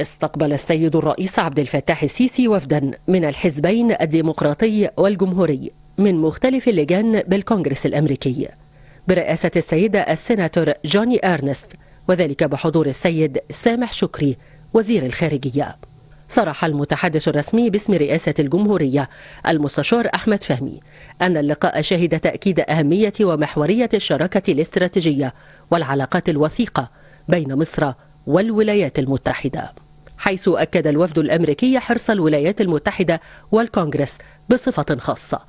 استقبل السيد الرئيس عبد الفتاح السيسي وفدا من الحزبين الديمقراطي والجمهوري من مختلف اللجان بالكونغرس الأمريكي برئاسة السيدة السناتور جوني أرنست وذلك بحضور السيد سامح شكري وزير الخارجية صرح المتحدث الرسمي باسم رئاسة الجمهورية المستشار أحمد فهمي أن اللقاء شهد تأكيد أهمية ومحورية الشراكة الاستراتيجية والعلاقات الوثيقة بين مصر والولايات المتحدة حيث أكد الوفد الأمريكي حرص الولايات المتحدة والكونغرس بصفة خاصة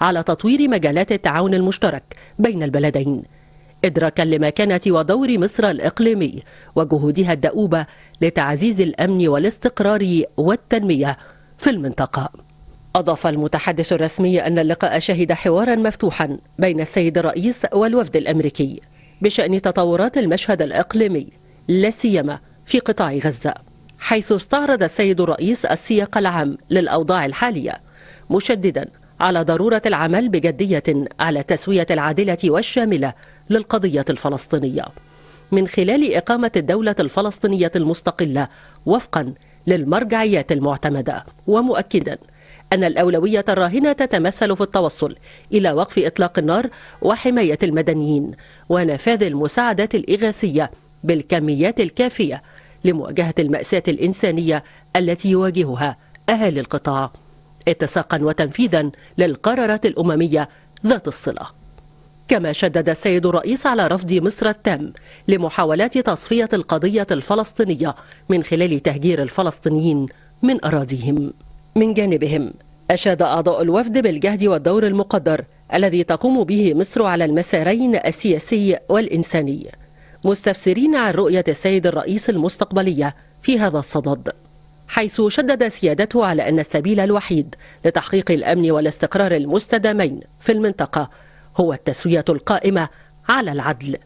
على تطوير مجالات التعاون المشترك بين البلدين إدراكا لمكانة ودور مصر الإقليمي وجهودها الدؤوبة لتعزيز الأمن والاستقرار والتنمية في المنطقة أضاف المتحدث الرسمي أن اللقاء شهد حوارا مفتوحا بين السيد الرئيس والوفد الأمريكي بشأن تطورات المشهد الإقليمي لا سيما في قطاع غزة حيث استعرض السيد الرئيس السياق العام للأوضاع الحالية مشددا على ضرورة العمل بجدية على التسوية العادلة والشاملة للقضية الفلسطينية من خلال إقامة الدولة الفلسطينية المستقلة وفقا للمرجعيات المعتمدة ومؤكدا أن الأولوية الراهنة تتمثل في التوصل إلى وقف إطلاق النار وحماية المدنيين ونفاذ المساعدات الإغاثية بالكميات الكافية لمواجهة المأساة الإنسانية التي يواجهها أهالي القطاع اتساقا وتنفيذا للقرارات الأممية ذات الصلة كما شدد السيد الرئيس على رفض مصر التام لمحاولات تصفية القضية الفلسطينية من خلال تهجير الفلسطينيين من أراضيهم من جانبهم أشاد أعضاء الوفد بالجهد والدور المقدر الذي تقوم به مصر على المسارين السياسي والإنساني مستفسرين عن رؤية السيد الرئيس المستقبلية في هذا الصدد حيث شدد سيادته على أن السبيل الوحيد لتحقيق الأمن والاستقرار المستدامين في المنطقة هو التسوية القائمة على العدل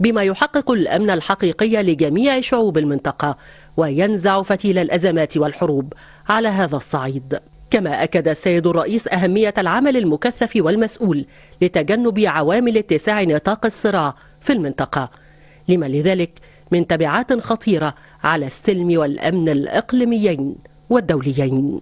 بما يحقق الأمن الحقيقي لجميع شعوب المنطقة وينزع فتيل الأزمات والحروب على هذا الصعيد كما أكد السيد الرئيس أهمية العمل المكثف والمسؤول لتجنب عوامل اتساع نطاق الصراع في المنطقة لما لذلك من تبعات خطيرة على السلم والأمن الإقليميين والدوليين